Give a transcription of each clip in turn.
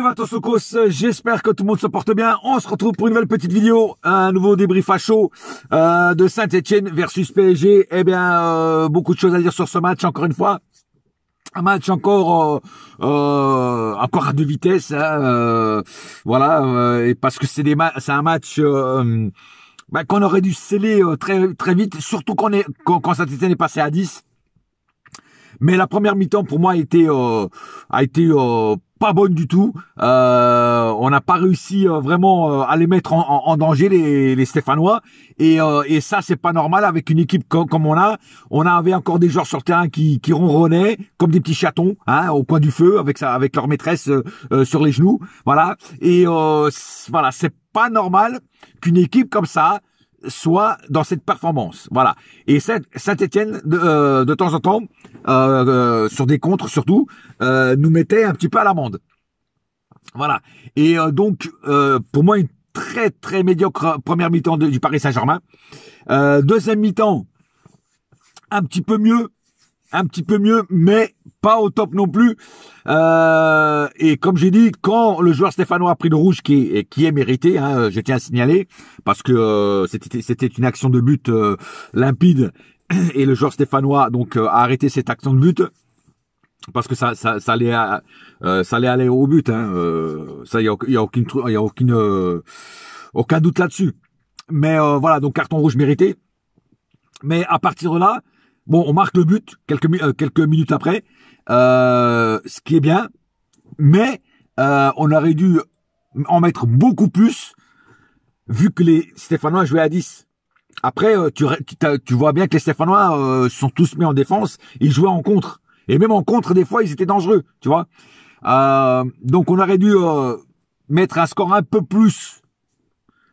Salut j'espère que tout le monde se porte bien. On se retrouve pour une nouvelle petite vidéo, un nouveau débrief à chaud euh, de Saint-Etienne versus PSG. Eh bien, euh, beaucoup de choses à dire sur ce match, encore une fois. Un match encore euh, euh encore à deux vitesses, hein, euh, voilà, euh, et parce que c'est des c'est un match ben, qu'on aurait dû sceller très très vite, surtout qu'on est quand, quand Saint-Etienne est passé à 10 mais la première mi-temps pour moi euh, a été euh, a été pas bonne du tout. Euh, on n'a pas réussi euh, vraiment euh, à les mettre en, en danger les, les, Stéphanois et, et ça c'est pas normal avec une équipe comme, on a. On avait encore des joueurs sur le terrain qui, qui ronronnaient comme des petits chatons hein, au coin du feu avec avec leur maîtresse sur les genoux. Voilà et voilà c'est pas normal qu'une équipe comme ça soit dans cette performance. Voilà. Et Saint-Étienne, de, euh, de, temps en temps, euh, euh, sur des contres surtout, nous mettait un petit peu à l'amende. Voilà. Et donc, pour moi, une très très médiocre première mi-temps du Paris Saint-Germain. deuxième mi-temps, un petit peu mieux, un petit peu mieux, mais pas au top non plus. Euh, et comme j'ai dit, quand le joueur stéphanois a pris le rouge, qui est, qui est mérité, hein, je tiens à signaler, parce que euh, c'était, c'était une action de but euh, limpide, et le joueur stéphanois donc a arrêté cette action de but. Parce que ça, ça, allait, ça allait aller au but. Hein, ça, il y a, aucune, y a aucune, aucun doute là-dessus. Mais voilà, donc carton rouge mérité. Mais à partir de là, Bon, on marque le but quelques, euh, minutes après, euh, ce qui est bien, mais euh, on aurait dû en mettre beaucoup plus, vu que les Stéphanois jouaient à 10. Après, tu, tu vois bien que les Stéphanois sont tous mis en défense, ils jouaient en contre. Et même en contre, des fois, ils étaient dangereux, tu vois. donc on aurait dû mettre un score un peu plus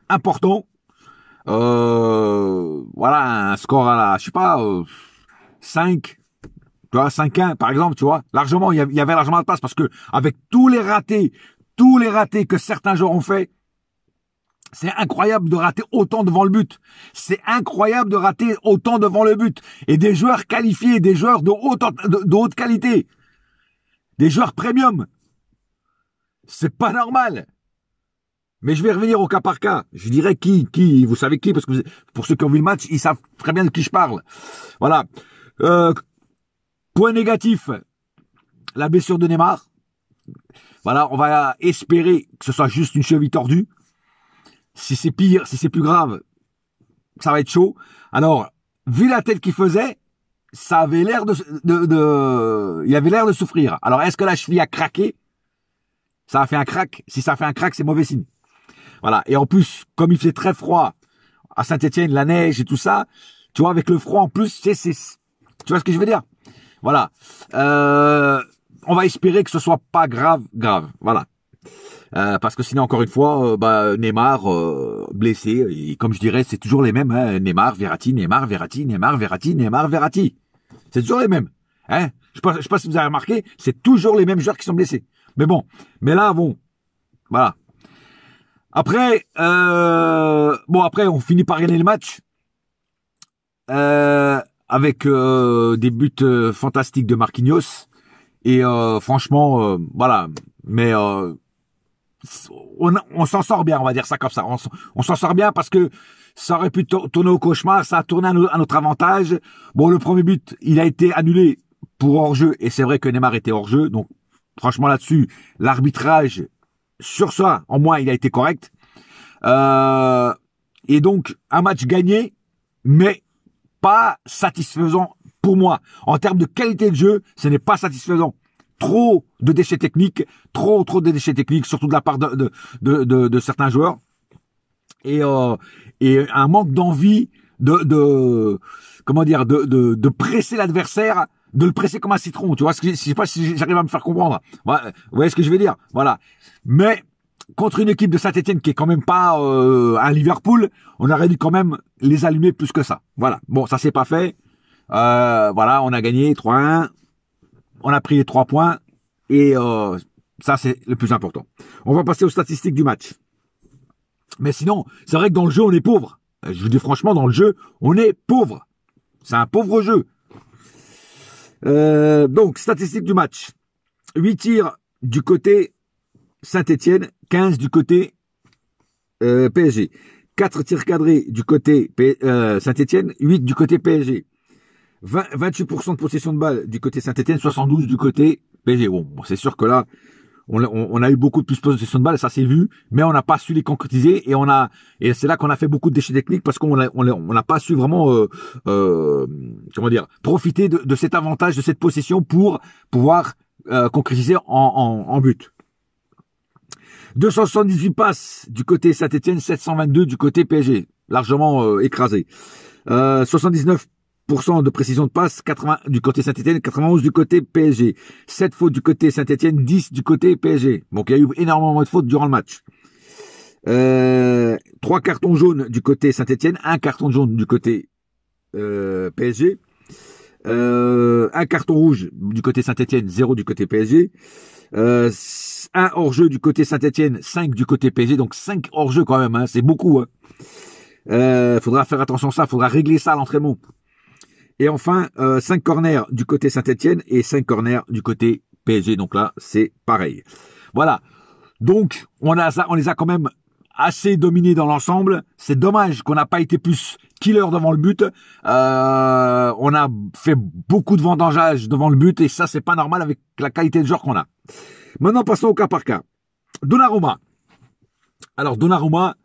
important. voilà, un score à la, je sais pas... 5, tu vois, 5 1 par exemple, tu vois, largement, il y avait largement de place parce que avec tous les ratés, tous les ratés que certains joueurs ont fait, c'est incroyable de rater autant devant le but. C'est incroyable de rater autant devant le but. Et des joueurs qualifiés, des joueurs de haute, haute qualité, des joueurs premium. C'est pas normal. Mais je vais revenir au cas par cas. Je dirais qui, qui, vous savez qui, parce que pour ceux qui ont vu le match, ils savent très bien de qui je parle. Voilà. Euh, point négatif, la blessure de Neymar. Voilà, on va espérer que ce soit juste une cheville tordue. Si c'est pire, si c'est plus grave, ça va être chaud. Alors, vu la tête qu'il faisait, ça avait l'air de, il avait l'air de souffrir. Alors, est-ce que la cheville a craqué Ça a fait un crack. Si ça fait un crack, c'est mauvais signe. Voilà. Et en plus, comme il faisait très froid à saint etienne la neige et tout ça, tu vois, avec le froid en plus, c'est tu vois ce que je veux dire Voilà. Euh, on va espérer que ce soit pas grave, grave. Voilà. Euh, parce que sinon, encore une fois, euh, bah, Neymar blessé. Et comme je dirais, c'est toujours les mêmes. Hein, Neymar, Verratti, Neymar, Verratti, Neymar, Verratti, Neymar, Verratti. C'est toujours les mêmes. Hein je ne sais, sais pas si vous avez remarqué, c'est toujours les mêmes joueurs qui sont blessés. Mais bon, mais là, bon, voilà. Après, bon, après, on finit par gagner le match. Euh, avec euh, des buts euh, fantastiques de Marquinhos. Et euh, franchement, voilà. Mais on, on s'en sort bien, on va dire ça comme ça. On, s'en sort bien parce que ça aurait pu tourner au cauchemar, ça a tourné à, notre avantage. Bon, le premier but, il a été annulé pour hors-jeu, et c'est vrai que Neymar était hors-jeu, donc franchement là-dessus, l'arbitrage, sur ça, en moins, il a été correct. Euh, et donc, un match gagné, mais pas satisfaisant pour moi. En termes de qualité de jeu, ce n'est pas satisfaisant. Trop de déchets techniques, trop trop de déchets techniques, surtout de la part de, de, de, certains joueurs. Et, euh, et un manque d'envie de, de comment dire de, de, de presser l'adversaire de le presser comme un citron tu vois ce que, je sais pas si j'arrive à me faire comprendre ouais vous voyez ce que je veux dire voilà mais contre une équipe de Saint-Etienne qui est quand même pas euh, un Liverpool, on aurait dû quand même les allumer plus que ça. Voilà. Bon, ça s'est pas fait. Euh, voilà, on a gagné 3-1. On a pris les 3 points. Et euh, ça, c'est le plus important. On va passer aux statistiques du match. Mais sinon, c'est vrai que dans le jeu, on est pauvre. Euh, je vous dis franchement, dans le jeu, on est pauvre. C'est un pauvre jeu. donc, statistiques du match. 8 tirs du côté saint étienne 15 du côté euh, PSG. 4 tirs cadrés du côté euh, saint étienne 8 du côté PSG. 28% de possession de balle du côté Saint-Etienne, 72 du côté PSG. Bon, c'est sûr que là, on, a eu beaucoup de plus de possession de balle, ça s'est vu, mais on n'a pas su les concrétiser et on a et c'est là qu'on a fait beaucoup de déchets techniques parce qu'on n'a on, pas su vraiment euh, euh, comment dire profiter de, cet avantage de cette possession pour pouvoir concrétiser en, en, en but. 278 passes du côté Saint-Etienne, 722 du côté PSG, largement euh, écrasé. Euh, 79% de précision de passe 80 du côté Saint-Etienne, 91 du côté PSG. 7 fautes du côté Saint-Etienne, 10 du côté PSG. Donc il y a eu énormément de fautes durant le match. Euh, 3 cartons jaunes du côté Saint-Etienne, 1 carton jaune du côté euh, PSG. Euh, un carton rouge du côté Saint-Etienne, 0 du côté PSG. Euh, un hors-jeu du côté Saint-Etienne, 5 du côté PSG, donc 5 hors-jeu quand même, hein, c'est beaucoup. Hein. Euh, faudra faire attention à ça, faudra régler ça à l'entraînement. Et enfin, euh, 5 corners du côté Saint-Etienne et 5 corners du côté PSG, donc là c'est pareil. Voilà, donc on, a, on les a quand même assez dominés dans l'ensemble. C'est dommage qu'on n'a pas été plus killer devant le but. Euh, on a fait beaucoup de vendangeage devant le but et ça c'est pas normal avec la qualité de joueur qu'on a. Maintenant, passons au cas par cas. Donnarumma. Alors, Donnarumma,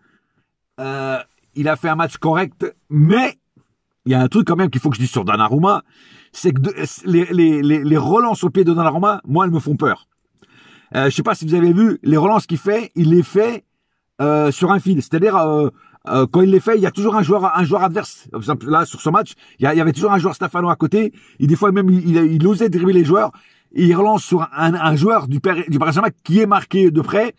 euh, il a fait un match correct, mais il y a un truc quand même qu'il faut que je dise sur Donnarumma, c'est que les, relances au pied de Donnarumma, moi, elles me font peur. Je euh, je sais pas si vous avez vu les relances qu'il fait, il les fait euh, sur un fil, c'est-à-dire quand il les fait, il y a toujours un joueur, un joueur adverse. là sur ce match, il y, avait toujours un joueur Stefano à côté. Et des fois même, il, osait dribbler les joueurs il relance sur un, joueur du, du Paris saint qui est marqué de près.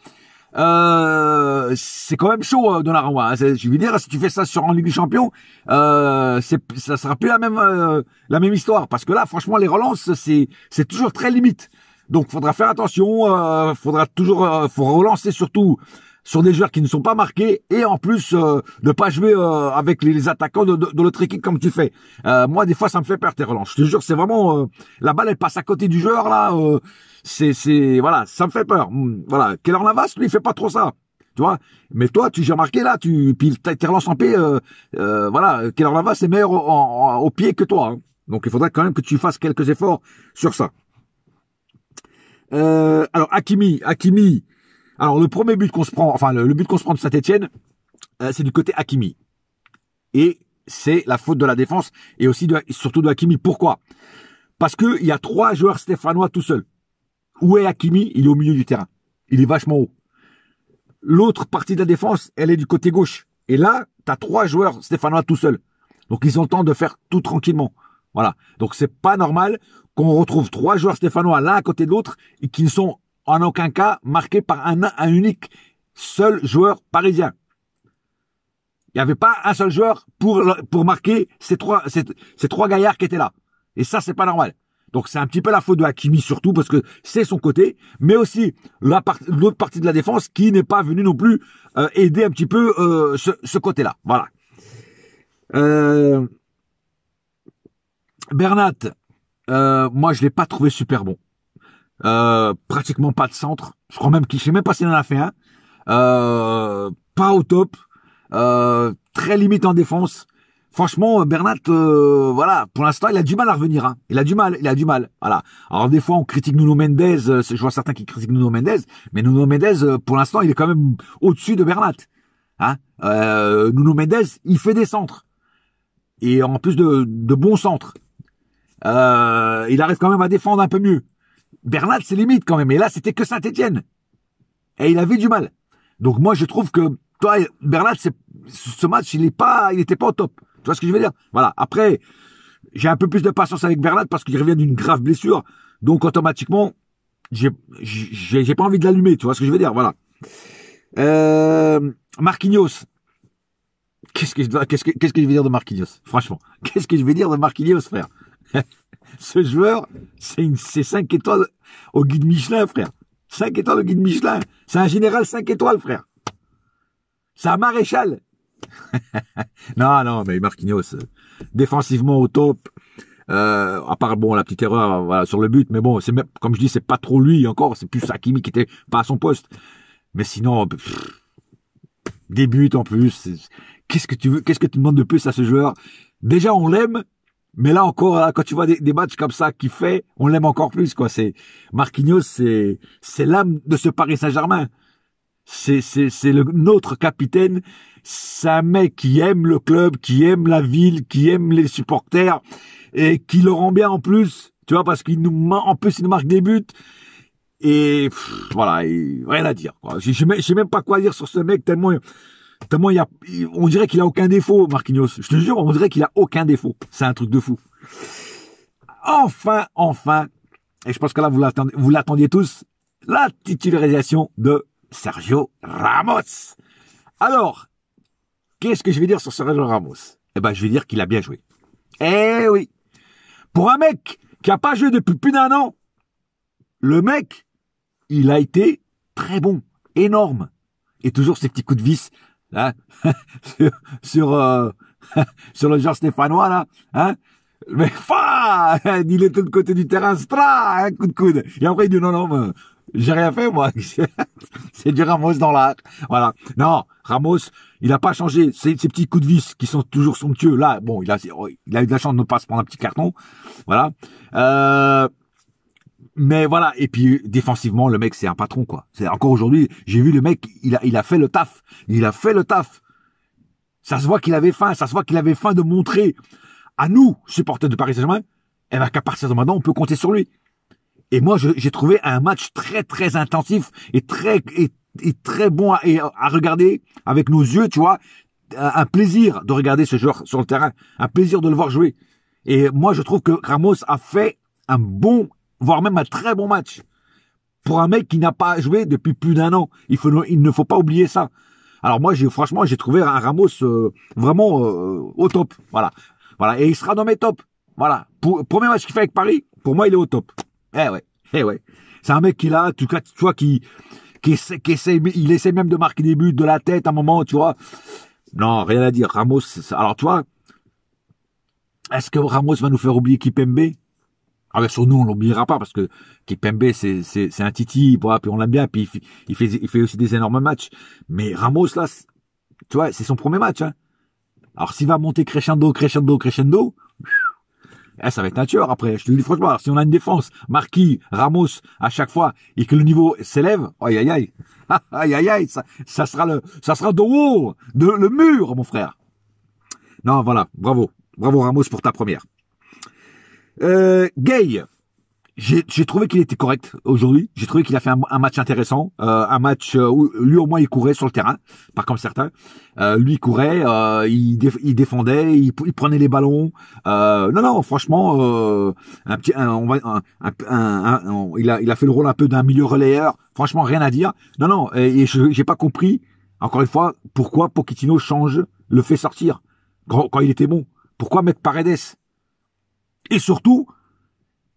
Euh, c'est quand même chaud euh, Donnarumma. Hein. Je veux dire, si tu fais ça sur en Ligue des Champions, euh, ça sera plus la même euh, la même histoire parce que là, franchement, les relances, c'est toujours très limite. Donc, faudra faire attention. Euh, faudra toujours, faut relancer surtout sur des joueurs qui ne sont pas marqués et en plus euh, de pas jouer euh, avec les, attaquants de, de, l'autre équipe comme tu fais. Euh, moi, des fois, ça me fait peur tes relances. Je te jure, c'est vraiment euh, la balle elle passe à côté du joueur là. c'est c'est voilà, ça me fait peur. Hmm, voilà, Keller Navas lui il fait pas trop ça. Tu vois, mais toi, tu j'ai marqué là, tu puis tes relances en pied, voilà, Keller Navas est meilleur au pied que toi. Hein. Donc il faudrait quand même que tu fasses quelques efforts sur ça. alors Akimi, Akimi. Alors le premier but qu'on se prend, enfin le, but qu'on se prend de Saint-Etienne, euh, c'est du côté Hakimi. Et c'est la faute de la défense et aussi de, surtout de Hakimi. Pourquoi Parce qu'il y a trois joueurs stéphanois tout seuls. Où est Hakimi Il est au milieu du terrain. Il est vachement haut. L'autre partie de la défense, elle est du côté gauche. Et là, tu as trois joueurs stéphanois tout seuls. Donc ils ont le temps de faire tout tranquillement. Voilà. Donc c'est pas normal qu'on retrouve trois joueurs stéphanois l'un à côté de l'autre et qui ne sont en aucun cas marqué par un, unique seul joueur parisien. Il n'y avait pas un seul joueur pour, pour marquer ces trois, ces, trois gaillards qui étaient là. Et ça, c'est pas normal. Donc c'est un petit peu la faute de Hakimi surtout parce que c'est son côté, mais aussi l'autre partie de la défense qui n'est pas venue non plus euh, aider un petit peu euh, ce, côté-là. Voilà. Euh, Bernat, euh, moi je l'ai pas trouvé super bon. Euh, pratiquement pas de centre. Je crois même qu'il sais même pas s'il en a fait un. Euh, pas au top. Euh, très limite en défense. Franchement, Bernat, voilà, pour l'instant, il a du mal à revenir. Hein. Il a du mal, il a du mal. Voilà. Alors des fois, on critique Nuno Mendes. Je vois certains qui critiquent Nuno Mendes, mais Nuno Mendes, pour l'instant, il est quand même au-dessus de Bernat. Hein euh, Nuno Mendes, il fait des centres et en plus de, bons centres. il arrive quand même à défendre un peu mieux. Bernard c'est limite quand même. Et là, c'était que Saint-Etienne. Et il avait du mal. Donc moi, je trouve que toi, Bernat, ce match, il est pas, il n'était pas au top. Tu vois ce que je veux dire Voilà. Après, j'ai un peu plus de patience avec Bernard parce qu'il revient d'une grave blessure. Donc automatiquement, j'ai, j'ai pas envie de l'allumer. Tu vois ce que je veux dire Voilà. Euh, Marquinhos. Qu'est-ce que je veux quest qu'est-ce que je vais dire de Marquinhos Franchement, qu'est-ce que je vais dire de Marquinhos, frère ce joueur, c'est, une, c'est 5 étoiles au guide Michelin, frère. 5 étoiles au guide Michelin. C'est un général 5 étoiles, frère. C'est un maréchal. non, non, mais Marquinhos, euh, défensivement au top. Euh, à part bon la petite erreur voilà, sur le but, mais bon, c'est comme je dis, c'est pas trop lui encore, c'est plus Hakimi qui était pas à son poste. Mais sinon, débute des buts en plus. Qu'est-ce que tu veux Qu'est-ce que tu demandes de plus à ce joueur Déjà, on l'aime mais là encore, hein, quand tu vois des, matchs comme ça qu'il fait, on l'aime encore plus, quoi. C'est Marquinhos, c'est c'est l'âme de ce Paris Saint-Germain. C'est c'est c'est le notre capitaine. C'est un mec qui aime le club, qui aime la ville, qui aime les supporters et qui le rend bien en plus. Tu vois, parce qu'il nous en plus il nous marque des buts. Et voilà, rien à dire. Quoi. Je sais même pas quoi dire sur ce mec tellement il on dirait qu'il a aucun défaut, Marquinhos. Je te jure, on dirait qu'il a aucun défaut. C'est un truc de fou. Enfin, enfin, et je pense que là, vous l'attendiez tous, la titularisation de Sergio Ramos. Alors, qu'est-ce que je vais dire sur Sergio Ramos Eh ben, je vais dire qu'il a bien joué. Eh oui. Pour un mec qui a pas joué depuis plus d'un an, le mec, il a été très bon, énorme. Et toujours ses petits coups de vis Hein? sur, sur, euh, le genre stéphanois, là, hein, mais fa, il tout de côté du terrain, stra, un hein, coup de coude. Et après, il dit, non, non, j'ai rien fait, moi. c'est du Ramos dans l'art, Voilà. Non, Ramos, il n'a pas changé. Ces, petits coups de vis qui sont toujours somptueux. Là, bon, il a, il a eu de la chance de ne pas se prendre un petit carton. Voilà. Euh, mais voilà, et puis défensivement, le mec c'est un patron quoi. C'est encore aujourd'hui, j'ai vu le mec, il a, il a fait le taf, il a fait le taf. Ça se voit qu'il avait faim, ça se voit qu'il avait faim de montrer à nous, supporters de Paris Saint-Germain, eh ben, qu'à partir de maintenant, on peut compter sur lui. Et moi, j'ai trouvé un match très très intensif et très très bon à, et à regarder avec nos yeux, tu vois, un plaisir de regarder ce joueur sur le terrain, un plaisir de le voir jouer. Et moi, je trouve que Ramos a fait un bon voire même un très bon match. Pour un mec qui n'a pas joué depuis plus d'un an, il, faut, il ne faut pas oublier ça. Alors moi, j'ai, franchement, j'ai trouvé un Ramos euh, vraiment euh, au top. Voilà, voilà, et il sera dans mes tops. Voilà, pour, premier match qu'il fait avec Paris, pour moi, il est au top. Eh ouais, eh ouais. C'est un mec qui là, cas, tu vois, qui, qui, essaie, qui essaie, il essaie même de marquer des buts de la tête à un moment, tu vois. Non, rien à dire. Ramos, alors toi est-ce que Ramos va nous faire oublier MB ah ben sur nous on l'oubliera pas parce que Kipembe c'est c'est un titi, voilà, puis on l'aime bien, puis il, il, fait il fait aussi des énormes matchs. Mais Ramos là, tu vois, c'est son premier match. Hein. Alors s'il va monter crescendo, crescendo, crescendo, eh, ça va être nature, après. Je te le dis franchement, si on a une défense, Marquis, Ramos à chaque fois et que le niveau s'élève, aïe aïe aïe, ça, ça sera le ça sera de haut, de le mur mon frère. Non voilà, bravo, bravo Ramos pour ta première. Euh, Gay, j'ai trouvé qu'il était correct aujourd'hui. J'ai trouvé qu'il a fait un, match intéressant, euh, un match euh, où lui au moins il courait sur le terrain, pas comme certains. Euh, lui il courait, il, défendait, il, prenait les ballons. non non, franchement, un petit, on il a il a fait le rôle un peu d'un milieu relayeur. Franchement, rien à dire. Non non, et, j'ai pas compris. Encore une fois, pourquoi Pochettino change, le fait sortir quand, quand il était bon. Pourquoi mettre Paredes et surtout,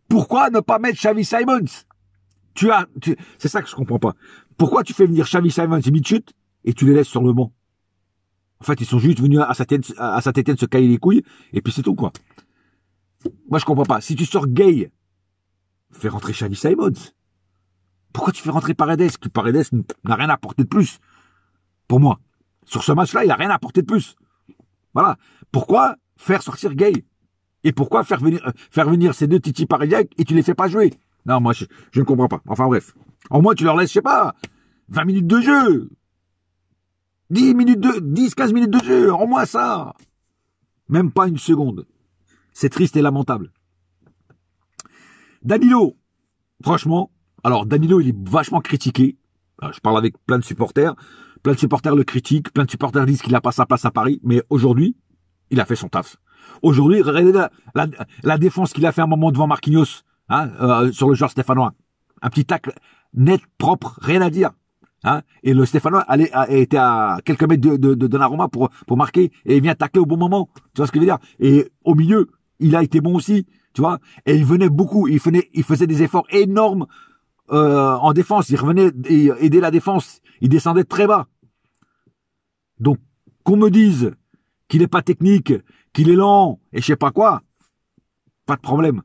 pourquoi ne pas mettre Xavi Simons Tu as, c'est ça que je comprends pas. Pourquoi tu fais venir Xavi Simons et Mitchut et tu les laisses sur le banc En fait, ils sont juste venus à Saint-Étienne se cailler les couilles et puis c'est tout quoi. Moi, je comprends pas. Si tu sors Gay, fais rentrer Xavi Simons. Pourquoi tu fais rentrer Paredes que Paredes n'a rien apporté de plus pour moi. Sur ce match-là, il n'a rien apporté de plus. Voilà. Pourquoi faire sortir Gay et pourquoi faire venir, euh, faire venir ces deux Titi parisiens et tu les fais pas jouer Non, moi, je, ne comprends pas. Enfin bref. Au moins, tu leur laisses, je sais pas, 20 minutes de jeu. 10 minutes de, 10, 15 minutes de jeu. Au moins ça. Même pas une seconde. C'est triste et lamentable. Danilo. Franchement. Alors, Danilo, il est vachement critiqué. Euh, je parle avec plein de supporters. Plein de supporters le critiquent. Plein de supporters disent qu'il n'a pas sa place à Paris. Mais aujourd'hui, il a fait son taf. Aujourd'hui, regardez la, défense qu'il a fait un moment devant Marquinhos, hein, euh, sur le joueur stéphanois. Un petit tacle net, propre, rien à dire. Hein. Et le stéphanois était à quelques mètres de, Naroma pour, pour marquer et il vient tacler au bon moment. Tu vois ce que je veux dire Et au milieu, il a été bon aussi, tu vois Et il venait beaucoup, il, faisait des efforts énormes euh, en défense. Il revenait aider la défense. Il descendait très bas. Donc, qu'on me dise qu'il n'est pas technique, qu'il est lent, et je sais pas quoi. Pas de problème.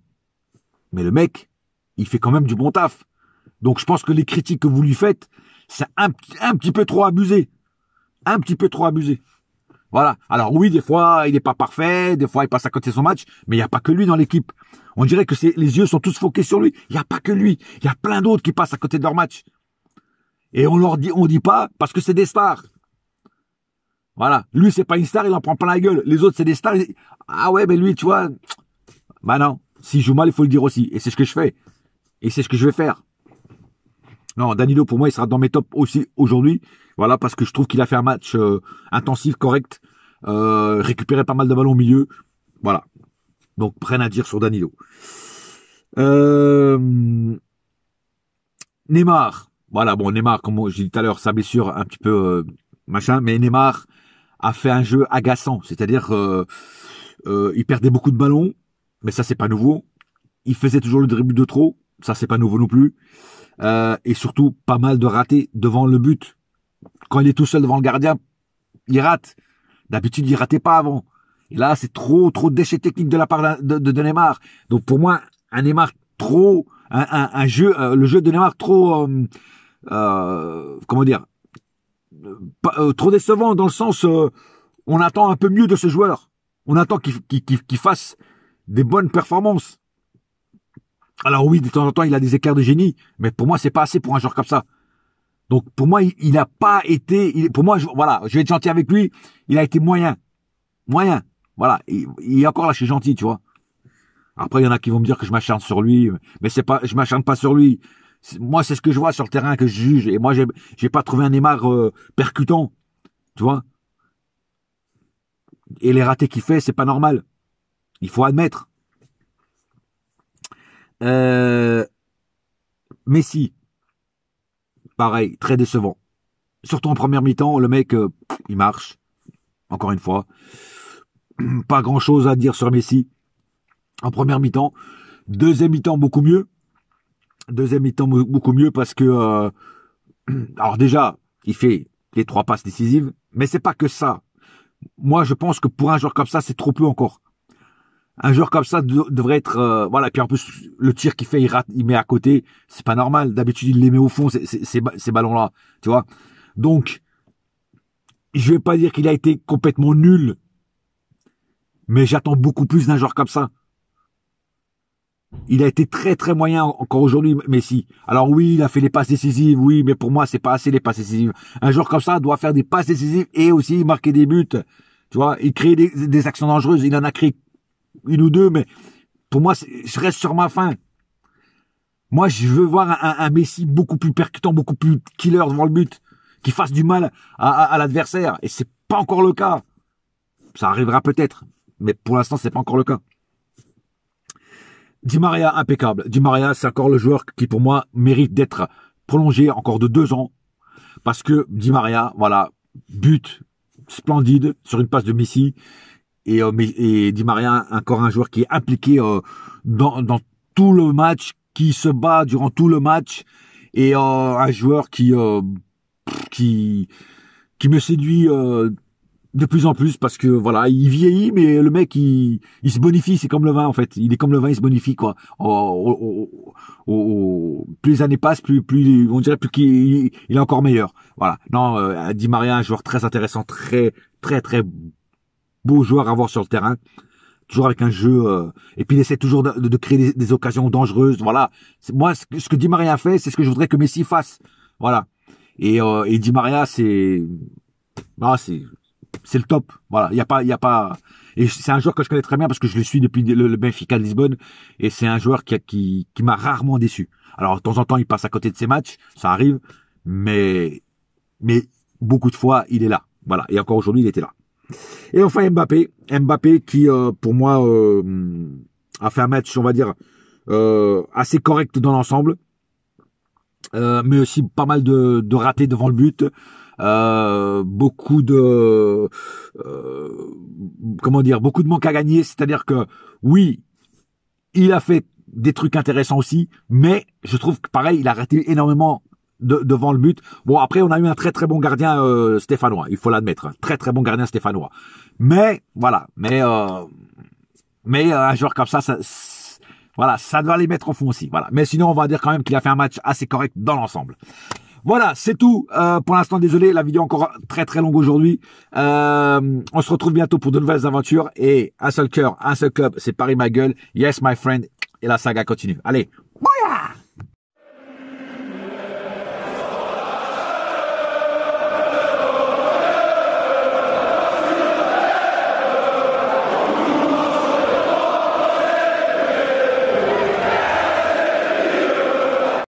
Mais le mec, il fait quand même du bon taf. Donc je pense que les critiques que vous lui faites, c'est un, un petit peu trop abusé. Un petit peu trop abusé. Voilà. Alors oui, des fois, il n'est pas parfait, des fois, il passe à côté de son match, mais il n'y a pas que lui dans l'équipe. On dirait que les yeux sont tous foqués sur lui. Il n'y a pas que lui. Il y a plein d'autres qui passent à côté de leur match. Et on leur dit, on dit pas parce que c'est des stars. Voilà. Lui, c'est pas une star, il en prend pas la gueule. Les autres, c'est des stars. Ah ouais, mais lui, tu vois. Bah non. S'il joue mal, il faut le dire aussi. Et c'est ce que je fais. Et c'est ce que je vais faire. Non, Danilo, pour moi, il sera dans mes tops aussi aujourd'hui. Voilà, parce que je trouve qu'il a fait un match euh, intensif, correct. Euh, pas mal de ballons au milieu. Voilà. Donc, prenne à dire sur Danilo. Euh... Neymar. Voilà, bon, Neymar, comme j'ai dit tout à l'heure, sa blessure un petit peu euh, machin. Mais Neymar, a fait un jeu agaçant. C'est-à-dire, euh, euh, il perdait beaucoup de ballons, mais ça c'est pas nouveau. Il faisait toujours le dribble de trop, ça c'est pas nouveau non plus. Euh, et surtout, pas mal de ratés devant le but. Quand il est tout seul devant le gardien, il rate. D'habitude, il ratait pas avant. Et là, c'est trop, trop de déchets techniques de la part de, de, Neymar. Donc pour moi, un Neymar trop, un, un jeu, le jeu de Neymar trop, comment dire, euh, euh, trop décevant dans le sens euh, on attend un peu mieux de ce joueur. On attend qu'il fasse des bonnes performances. Alors oui, de temps en temps, il a des éclairs de génie, mais pour moi, c'est pas assez pour un joueur comme ça. Donc pour moi, il n'a pas été. pour moi, voilà, je vais être gentil avec lui. Il a été moyen, moyen. Voilà, il, est encore là suis gentil, tu vois. Après, il y en a qui vont me dire que je m'acharne sur lui, mais c'est pas, je m'acharne pas sur lui. Moi, c'est ce que je vois sur le terrain que je juge. Et moi, j'ai, j'ai pas trouvé un Neymar euh, percutant. Tu vois Et les ratés qu'il fait, c'est pas normal. Il faut admettre. Euh, Messi, pareil, très décevant. Surtout en première mi-temps, le mec, euh, il marche. Encore une fois, pas grand-chose à dire sur Messi. En première mi-temps, deuxième mi-temps beaucoup mieux. Deuxième mi-temps beaucoup mieux parce que euh, alors déjà, il fait les trois passes décisives, mais c'est pas que ça. Moi, je pense que pour un joueur comme ça, c'est trop peu encore. Un joueur comme ça devrait être euh, voilà. Puis en plus, le tir qu'il fait, il, rate, il met à côté, c'est pas normal. D'habitude, il les met au fond ces ballons-là, tu vois. Donc, je vais pas dire qu'il a été complètement nul, mais j'attends beaucoup plus d'un joueur comme ça. Il a été très très moyen encore aujourd'hui, Messi. Alors oui, il a fait les passes décisives, oui, mais pour moi, c'est pas assez les passes décisives. Un joueur comme ça doit faire des passes décisives et aussi marquer des buts. Tu vois, il crée des, actions dangereuses. Il en a créé une ou deux, mais pour moi, je reste sur ma fin. Moi, je veux voir un, Messi beaucoup plus percutant, beaucoup plus killer devant le but, qui fasse du mal à, à l'adversaire. Et c'est pas encore le cas. Ça arrivera peut-être, mais pour l'instant, c'est pas encore le cas. Di Maria impeccable. Di Maria, c'est encore le joueur qui pour moi mérite d'être prolongé encore de deux ans parce que Di Maria, voilà, but splendide sur une passe de Messi et, euh, Di Maria, encore un joueur qui est impliqué euh, dans, tout le match, qui se bat durant tout le match et euh, un joueur qui qui qui me séduit de plus en plus parce que voilà, il vieillit, mais le mec il, se bonifie, c'est comme le vin en fait. Il est comme le vin, il se bonifie quoi. Oh, oh, oh, oh plus les années passent, plus plus on dirait plus qu'il est encore meilleur. Voilà. Non, euh, Di Maria, un joueur très intéressant, très très très beau joueur à avoir sur le terrain. Toujours avec un jeu euh, et puis il essaie toujours de, créer des, occasions dangereuses. Voilà. Moi, ce que, Di Maria fait, c'est ce que je voudrais que Messi fasse. Voilà. Et, euh, et Di Maria, c'est ah, c'est c'est le top. Voilà, il y a pas, il y a pas. Et c'est un joueur que je connais très bien parce que je le suis depuis le, Benfica de Lisbonne et c'est un joueur qui, qui, qui m'a rarement déçu. Alors de temps en temps, il passe à côté de ses matchs, ça arrive, mais mais beaucoup de fois, il est là. Voilà, et encore aujourd'hui, il était là. Et enfin Mbappé, Mbappé qui euh, pour moi euh, a fait un match, on va dire euh, assez correct dans l'ensemble, euh, mais aussi pas mal de, de ratés devant le but. Euh, beaucoup de euh, comment dire, beaucoup de manque à gagner. C'est-à-dire que oui, il a fait des trucs intéressants aussi, mais je trouve que pareil, il a raté énormément de, devant le but. Bon, après, on a eu un très très bon gardien euh, stéphanois, il faut l'admettre, hein. très très bon gardien stéphanois. Mais voilà, mais mais un joueur comme ça, ça voilà, ça doit les mettre au fond aussi. Voilà, mais sinon, on va dire quand même qu'il a fait un match assez correct dans l'ensemble. Voilà, c'est tout euh, pour l'instant. Désolé, la vidéo encore très très longue aujourd'hui. Euh, on se retrouve bientôt pour de nouvelles aventures et un seul cœur, un seul club, c'est Paris ma gueule. Yes my friend et la saga continue. Allez,